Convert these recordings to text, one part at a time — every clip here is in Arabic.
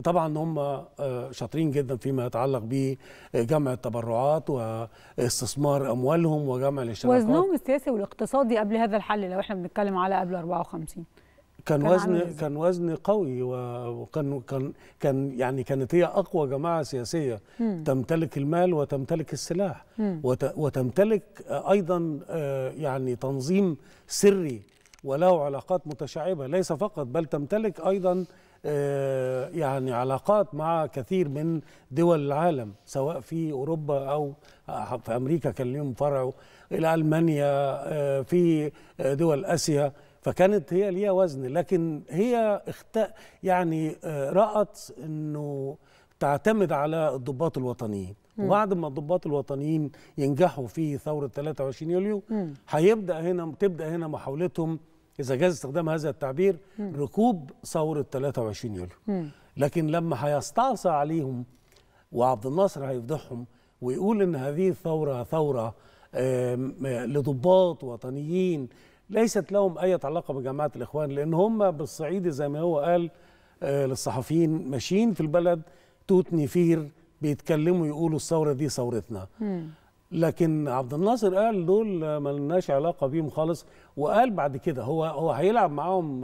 طبعا هم آه، شاطرين جدا فيما يتعلق بجمع التبرعات واستثمار اموالهم وجمع الاشتراكات وزنهم السياسي والاقتصادي قبل هذا الحل لو احنا بنتكلم على قبل 54 كان, وزن كان وزن قوي وكان كان كان يعني كانت هي اقوى جماعه سياسيه مم. تمتلك المال وتمتلك السلاح وت وتمتلك آه، ايضا آه، يعني تنظيم سري وله علاقات متشعبه ليس فقط بل تمتلك ايضا آه، يعني علاقات مع كثير من دول العالم سواء في اوروبا او في امريكا كان لهم فرع الى المانيا آه، في دول اسيا فكانت هي ليها وزن لكن هي اخت... يعني آه، رأت انه تعتمد على الضباط الوطنيين مم. وبعد ما الضباط الوطنيين ينجحوا في ثورة 23 يوليو هيبدأ هنا تبدأ هنا محاولتهم اذا جاز استخدام هذا التعبير ركوب ثوره 23 يوليو لكن لما هيستعصى عليهم وعبد الناصر هيفضحهم ويقول ان هذه الثوره ثوره لضباط وطنيين ليست لهم اي علاقه بجماعه الاخوان لان هم بالصعيدي زي ما هو قال آه، للصحفيين ماشيين في البلد توت نفير بيتكلموا يقولوا الثوره دي ثورتنا لكن عبد الناصر قال دول لناش علاقه بيهم خالص وقال بعد كده هو هو هيلعب معاهم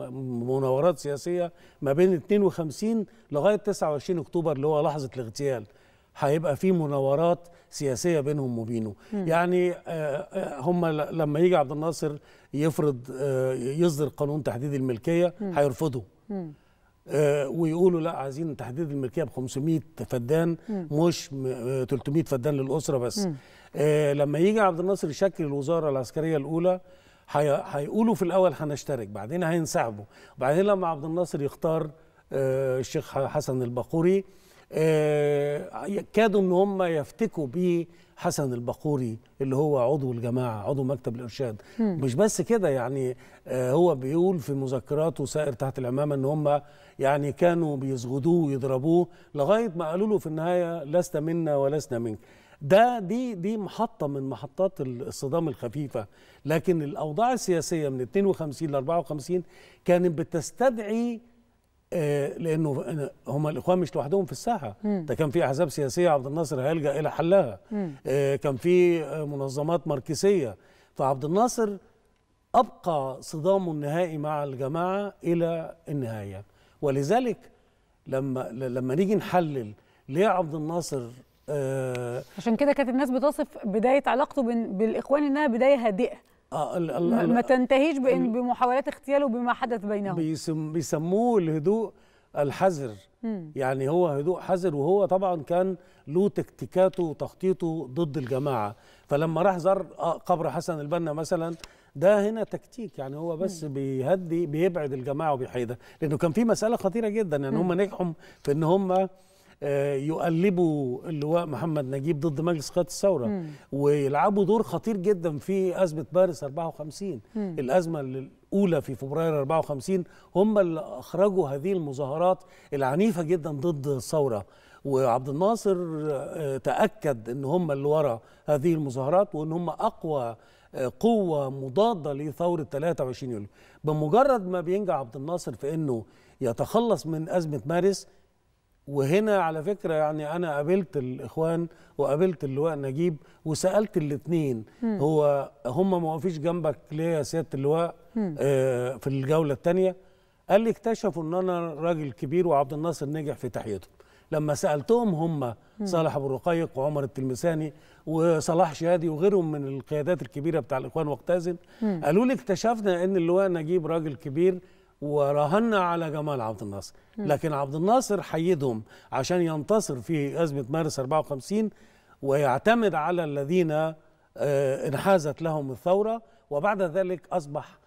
مناورات سياسيه ما بين 52 لغايه 29 اكتوبر اللي هو لحظه الاغتيال هيبقى في مناورات سياسيه بينهم وبينه مم. يعني آه، آه، هم لما يجي عبد الناصر يفرض آه، يصدر قانون تحديد الملكيه هيرفضه ويقولوا لا عايزين تحديد الملكيه ب 500 فدان مم. مش 300 فدان للاسره بس مم. آه، لما يجي عبد الناصر يشكل الوزاره العسكريه الاولى هيقولوا في الاول هنشترك بعدين هينسحبوا بعدين لما عبد الناصر يختار آه، الشيخ حسن البخوري آه، كادوا ان هم يفتكوا بيه حسن البخوري اللي هو عضو الجماعه عضو مكتب الارشاد م. مش بس كده يعني هو بيقول في مذكراته سائر تحت العمامه ان هم يعني كانوا بيزغدوه ويضربوه لغايه ما قالوا له في النهايه لست منا ولسنا منك ده دي دي محطه من محطات الصدام الخفيفه لكن الاوضاع السياسيه من 52 ل 54 كانت بتستدعي آه، لانه آه، هم الاخوان مش لوحدهم في الساحه ده كان في احزاب سياسيه عبد الناصر هيلجا الى حلها آه، كان في منظمات ماركسيه فعبد الناصر ابقى صدامه النهائي مع الجماعه الى النهايه ولذلك لما لما نيجي نحلل ليه عبد الناصر آه عشان كده كانت الناس بتصف بدايه علاقته بالاخوان انها بدايه هادئه آه الـ الـ ما تنتهيش بإن بمحاولات اغتياله بما حدث بينهم بيسم بيسموه الهدوء الحذر يعني هو هدوء حذر وهو طبعا كان له تكتيكاته وتخطيطه ضد الجماعه فلما راح زار آه، قبر حسن البنا مثلا ده هنا تكتيك يعني هو بس مم. بيهدي بيبعد الجماعه وبيحيدها لانه كان في مساله خطيره جدا يعني هم نجحوا في ان هم آه، يقلبوا اللواء محمد نجيب ضد مجلس قيادة الثورة ويلعبوا دور خطير جدا في أزمة باريس 54 مم. الأزمة الأولى في فبراير 54 هم اللي أخرجوا هذه المظاهرات العنيفة جدا ضد الثورة وعبد الناصر آه، تأكد أن هم اللي ورا هذه المظاهرات وأن هم أقوى آه، قوة مضادة لثورة 23 يوليو بمجرد ما بينجح عبد الناصر في أنه يتخلص من أزمة مارس وهنا على فكرة يعني أنا قابلت الإخوان وقابلت اللواء نجيب وسألت الاثنين هو هم ما وقفيش جنبك ليه يا سيادة اللواء آه في الجولة الثانية قال لي اكتشفوا أن أنا راجل كبير وعبد الناصر نجح في تحيته لما سألتهم هم صالح أبو الرقيق وعمر التلمساني وصلاح شهادي وغيرهم من القيادات الكبيرة بتاع الإخوان وقتازن قالوا لي اكتشفنا أن اللواء نجيب راجل كبير وراهنا على جمال عبد الناصر لكن عبد الناصر حيدهم عشان ينتصر في أزمة مارس 54 ويعتمد على الذين آه، انحازت لهم الثورة وبعد ذلك أصبح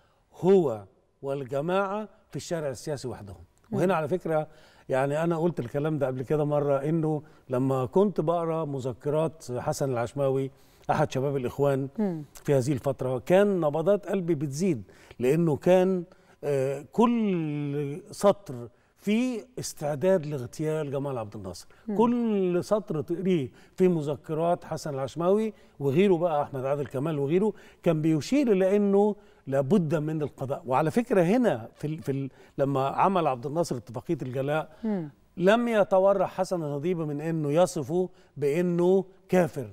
هو والجماعة في الشارع السياسي وحدهم وهنا على فكرة يعني أنا قلت الكلام ده قبل كده مرة إنه لما كنت بقرأ مذكرات حسن العشماوي أحد شباب الإخوان في هذه الفترة كان نبضات قلبي بتزيد لأنه كان آه، كل سطر في استعداد لاغتيال جمال عبد الناصر مم. كل سطر تقريه في مذكرات حسن العشماوي وغيره بقى احمد عادل كمال وغيره كان بيشير الى انه لابد من القضاء وعلى فكره هنا في ال في ال لما عمل عبد الناصر اتفاقيه الجلاء مم. لم يتورع حسن الهضيبه من انه يصفه بانه كافر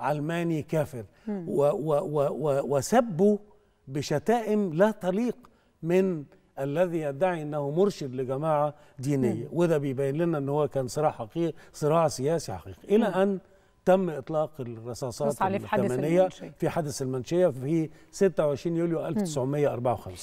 علماني كافر وسبه بشتائم لا تليق من الذي يدعي انه مرشد لجماعه دينيه نعم. وده بيبين لنا ان هو كان صراع حقيقي صراع سياسي حقيقي الى نعم. ان تم اطلاق الرصاصات الثمانيه في حادث المنشيه في 26 يوليو 1954 نعم.